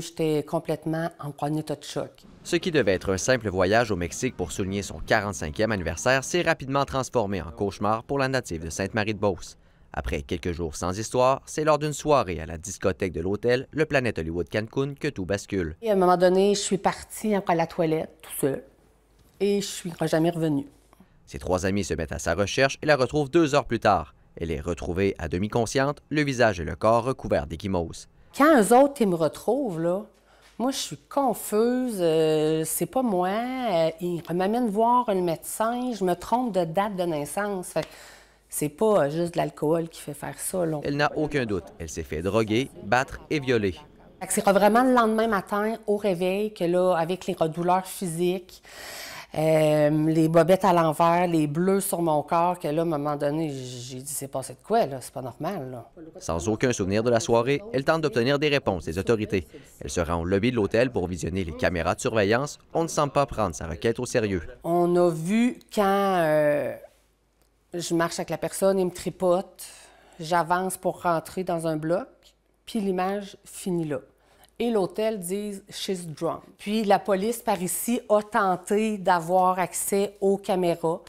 j'étais complètement en, de choc. Ce qui devait être un simple voyage au Mexique pour souligner son 45e anniversaire s'est rapidement transformé en cauchemar pour la native de Sainte-Marie-de-Beauce. Après quelques jours sans histoire, c'est lors d'une soirée à la discothèque de l'hôtel Le Planet Hollywood Cancun que tout bascule. à un moment donné, je suis partie après la toilette, tout seul, et je suis jamais revenue. Ses trois amis se mettent à sa recherche et la retrouvent deux heures plus tard. Elle est retrouvée à demi-consciente, le visage et le corps recouverts d'échymoses. Quand eux autres, ils me retrouvent, là, moi, je suis confuse, euh, c'est pas moi. Euh, Il ils m'amènent voir un médecin, je me trompe de date de naissance. c'est pas euh, juste de l'alcool qui fait faire ça. Elle n'a aucun doute. Elle s'est fait droguer, battre et violer. C'est vraiment le lendemain matin, au réveil, que là, avec les douleurs physiques, euh, les bobettes à l'envers, les bleus sur mon corps, que là, à un moment donné, j'ai dit, c'est passé de quoi, là? C'est pas normal, là. Sans aucun souvenir de la soirée, elle tente d'obtenir des réponses des autorités. Elle se rend au lobby de l'hôtel pour visionner les caméras de surveillance. On ne semble pas prendre sa requête au sérieux. On a vu quand euh, je marche avec la personne, il me tripote, j'avance pour rentrer dans un bloc, puis l'image finit là et l'hôtel disent She's drunk. Puis la police par ici a tenté d'avoir accès aux caméras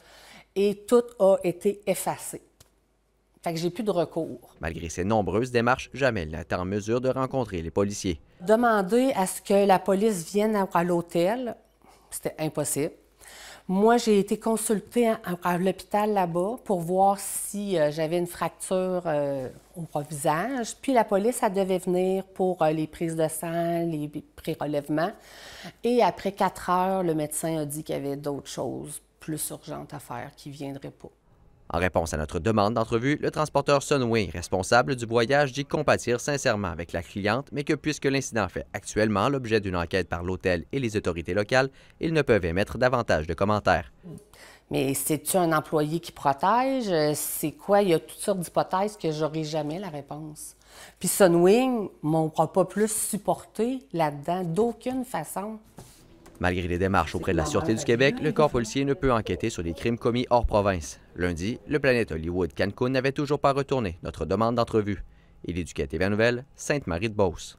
et tout a été effacé. Fait que j'ai plus de recours. Malgré ces nombreuses démarches, jamais elle n'a été en mesure de rencontrer les policiers. Demander à ce que la police vienne à l'hôtel, c'était impossible. Moi, j'ai été consultée à, l'hôpital là-bas pour voir si euh, j'avais une fracture euh, au visage. Puis la police, elle devait venir pour euh, les prises de sang, les pré-relèvements. Et après quatre heures, le médecin a dit qu'il y avait d'autres choses plus urgentes à faire qui ne viendraient pas. En réponse à notre demande d'entrevue, le transporteur Sunwing, responsable du voyage, dit compatir sincèrement avec la cliente, mais que puisque l'incident fait actuellement l'objet d'une enquête par l'hôtel et les autorités locales, ils ne peuvent émettre davantage de commentaires. Mais c'est-tu un employé qui protège? C'est quoi? Il y a toutes sortes d'hypothèses que j'aurai jamais la réponse. Puis Sunwing ne m'aura pas plus supporté là-dedans d'aucune façon. Malgré les démarches auprès de la Sûreté du Québec, le corps policier ne peut enquêter sur les crimes commis hors province. Lundi, le planète Hollywood Cancun n'avait toujours pas retourné notre demande d'entrevue. Il est du Nouvelle, Sainte-Marie-de-Beauce.